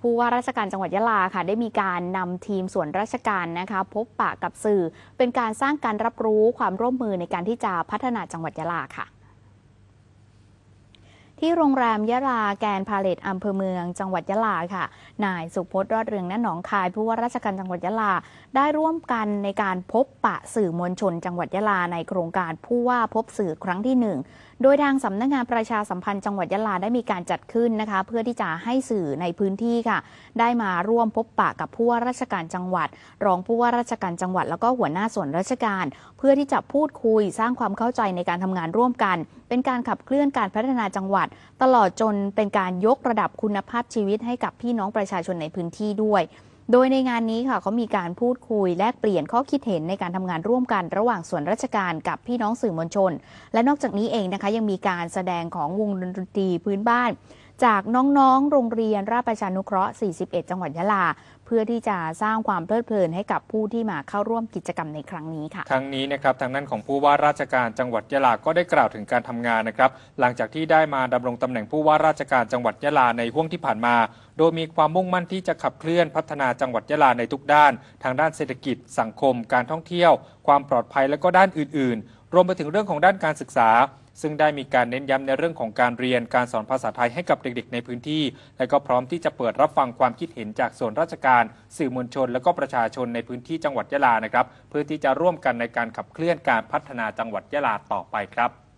ผู้ว่าราชการจังหวัดยะลาค่ะ ได้มีการนำทีมส่วนราชการนะคะพบปะกับสื่อ เป็นการสร้างการรับรู้ความร่วมมือในการที่จะพัฒนาจังหวัดยะลาค่ะที่โรงแรมยะลาแกนพาเลตอำเภอเมืองจังหวัดยะลาค่ะนายสุพจน์รอดเรืองณหนองคายผู้ว่าราชการจังหวัดยะลา ได้ร่วมกันในการพบปะสื่อมวลชนจังหวัดยะลาในโครงการผู้ว่าพบสื่อครั้งที่หนึ่งโดยทางสำนักงงานประชาสัมพันธ์ จังหวัดยะลาได้มีการจัดขึ้นนะคะ เพื่อที่จะให้สื่อในพื้นที่ค่ะ ได้มาร่วมพบปะกับผู้ว่าราชการจังหวัด รองผู้ว่าราชการจังหวัด แล้วก็หัวหน้าส่วนราชการ เพื่อที่จะพูดคุยสร้างความเข้าใจในการทำงานร่วมกัน เป็นการขับเคลื่อนการพัฒนาจังหวัดตลอดจนเป็นการยกระดับคุณภาพชีวิตให้กับพี่น้องประชาชนในพื้นที่ด้วย โดยในงานนี้ค่ะเขามีการพูดคุยแลกเปลี่ยนข้อคิดเห็นในการทำงานร่วมกันระหว่างส่วนราชการกับพี่น้องสื่อมวลชน และนอกจากนี้เองนะคะยังมีการแสดงของวงดนตรีพื้นบ้านจากน้องๆ โรงเรียนราชประชานุเคราะห์ 41 จังหวัดยะลา เพื่อที่จะสร้างความเพลิดเพลินให้กับผู้ที่มาเข้าร่วมกิจกรรมในครั้งนี้ ค่ะ ครั้งนี้นะครับทางด้านของผู้ว่าราชการจังหวัดยะลา ก็ได้กล่าวถึงการทำงานนะครับ หลังจากที่ได้มาดำรงตำแหน่งผู้ว่าราชการจังหวัดยะลาในห่วงที่ผ่านมา โดยมีความมุ่งมั่นที่จะขับเคลื่อนพัฒนาจังหวัดยะลาในทุกด้าน ทางด้านเศรษฐกิจ สังคม การท่องเที่ยว ความปลอดภัย และก็ด้านอื่นๆ รวมไปถึงเรื่องของด้านการศึกษาซึ่งได้มีการเน้นย้ำในเรื่องของการเรียนการสอนภาษาไทยให้กับเด็ก ๆในพื้นที่ และก็พร้อมที่จะเปิดรับฟังความคิดเห็นจากส่วนราชการ สื่อมวลชนและก็ประชาชนในพื้นที่จังหวัดยะลา นะครับ เพื่อที่จะร่วมกันในการขับเคลื่อนการพัฒนาจังหวัดยะลาต่อไปครับ